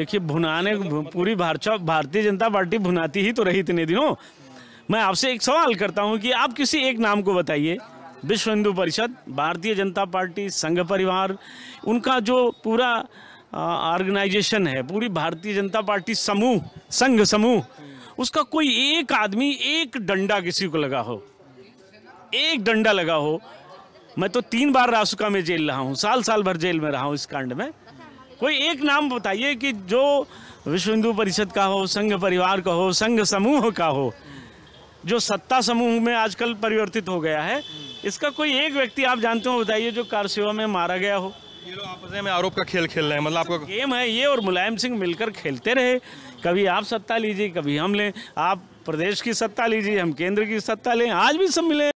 देखिए भुनाने पूरी भारतीय जनता पार्टी भुनाती ही तो रही इतने दिनों मैं आपसे एक सवाल करता हूँ कि आप किसी एक नाम को बताइए विश्व हिंदू परिषद भारतीय जनता पार्टी संघ परिवार उनका जो पूरा ऑर्गेनाइजेशन है पूरी भारतीय जनता पार्टी समूह संघ समूह उसका कोई एक आदमी एक डंडा किसी को लगा हो एक डंडा लगा हो मैं तो तीन बार रासुका में जेल रहा हूँ साल साल भर जेल में रहा हूँ इस कांड में कोई एक नाम बताइए कि जो विश्व हिंदू परिषद का हो संघ परिवार का हो संघ समूह का हो जो सत्ता समूह में आजकल परिवर्तित हो गया है इसका कोई एक व्यक्ति आप जानते हो बताइए जो कार सेवा में मारा गया हो ये लोग आपस में आरोप का खेल खेल रहे हैं मतलब आपको गेम है ये और मुलायम सिंह मिलकर खेलते रहे कभी आप सत्ता लीजिए कभी हम लें आप प्रदेश की सत्ता लीजिए हम केंद्र की सत्ता लें आज भी सब मिले